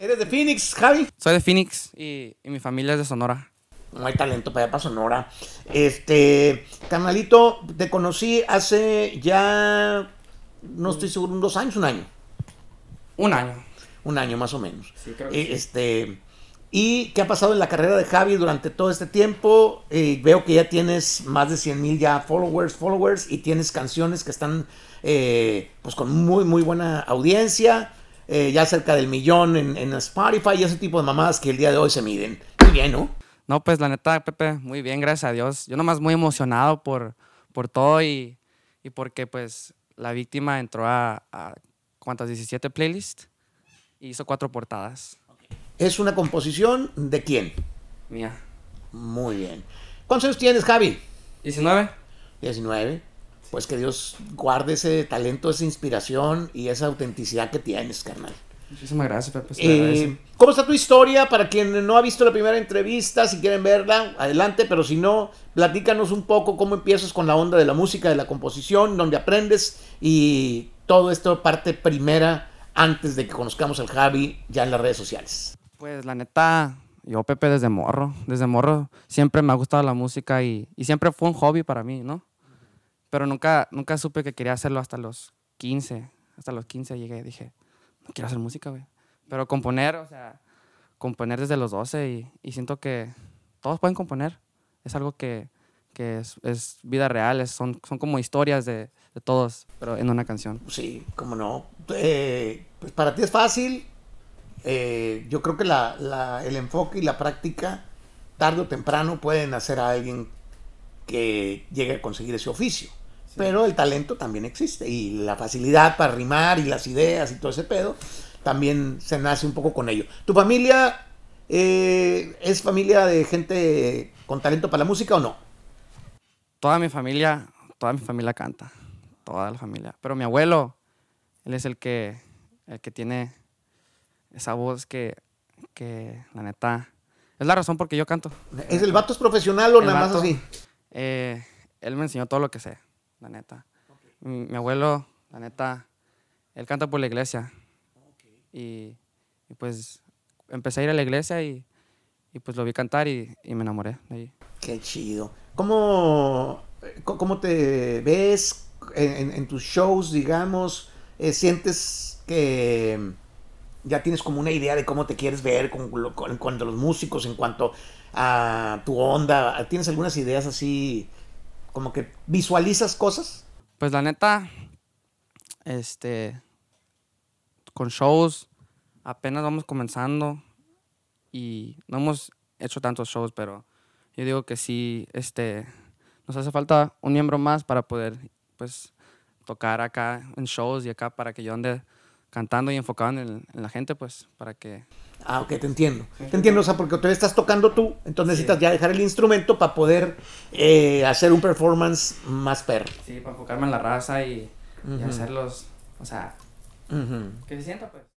¿Eres de Phoenix, Javi? Soy de Phoenix y, mi familia es de Sonora. No hay talento para allá para Sonora. Este, canalito te conocí hace ya, no estoy seguro, dos años, un año. Un año. Un año más o menos. Sí, creo eh, este, ¿Y qué ha pasado en la carrera de Javi durante todo este tiempo? Eh, veo que ya tienes más de 100 mil ya followers, followers, y tienes canciones que están eh, pues con muy, muy buena audiencia. Eh, ya cerca del millón en, Spotify y ese tipo de mamadas que el día de hoy se miden. Muy bien, ¿no? No, pues la neta, Pepe, muy bien, gracias a Dios. Yo nomás muy emocionado por, por todo y, y porque pues la víctima entró a, ¿cuántas? 17 playlists y hizo cuatro portadas. ¿Es una composición de quién? Mía. Muy bien. ¿Cuántos años tienes, Javi? 19. 19. Pues que Dios guarde ese talento, esa inspiración y esa autenticidad que tienes, carnal. Muchísimas gracias, Pepe. Eh, ¿Cómo está tu historia? Para quien no ha visto la primera entrevista, si quieren verla, adelante, pero si no, platícanos un poco cómo empiezas con la onda de la música, de la composición, dónde aprendes y todo esto parte primera antes de que conozcamos al Javi ya en las redes sociales. Pues la neta, yo Pepe desde morro, desde morro siempre me ha gustado la música y siempre fue un hobby para mí, ¿no? Pero nunca, nunca supe que quería hacerlo hasta los 15. Hasta los 15 llegué y dije, no quiero hacer música, güey. Pero componer, o sea, componer desde los 12 y, siento que todos pueden componer. Es algo que, es, vida real, son, son como historias de, todos, pero en una canción. Sí, cómo no. Eh, pues para ti es fácil. Eh, yo creo que la, el enfoque y la práctica, tarde o temprano, pueden hacer a alguien que llegue a conseguir ese oficio. Pero el talento también existe y la facilidad para rimar y las ideas y todo ese pedo también se nace un poco con ello. ¿Tu familia eh, es familia de gente con talento para la música o no? Toda mi familia, toda mi familia canta, toda la familia. Pero mi abuelo, él es el que, tiene esa voz que, la neta, es la razón por qué yo canto. ¿Es el vato es profesional o nada más así? Eh, él me enseñó todo lo que sé, la neta. Mi, abuelo, la neta, él canta por la iglesia. Y, pues empecé a ir a la iglesia y, pues lo vi cantar y, me enamoré de ahí. Qué chido. ¿Cómo, cómo te ves en, tus shows, digamos? Eh, ¿Sientes que ya tienes como una idea de cómo te quieres ver con, en cuanto a los músicos, en cuanto a tu onda. ¿Tienes algunas ideas así como que visualizas cosas? Pues la neta, este, con shows, apenas vamos comenzando y no hemos hecho tantos shows, pero yo digo que sí, este, nos hace falta un miembro más para poder, pues, tocar acá en shows y acá para que yo ande cantando y enfocado en, la gente, pues, para que... Ah, ok, te entiendo. Te entiendo, o sea, porque todavía estás tocando tú, entonces necesitas ya dejar el instrumento para poder eh, hacer un performance más perro. Sí, para enfocarme en la raza y, hacerlos, o sea, qué que se sienta, pues.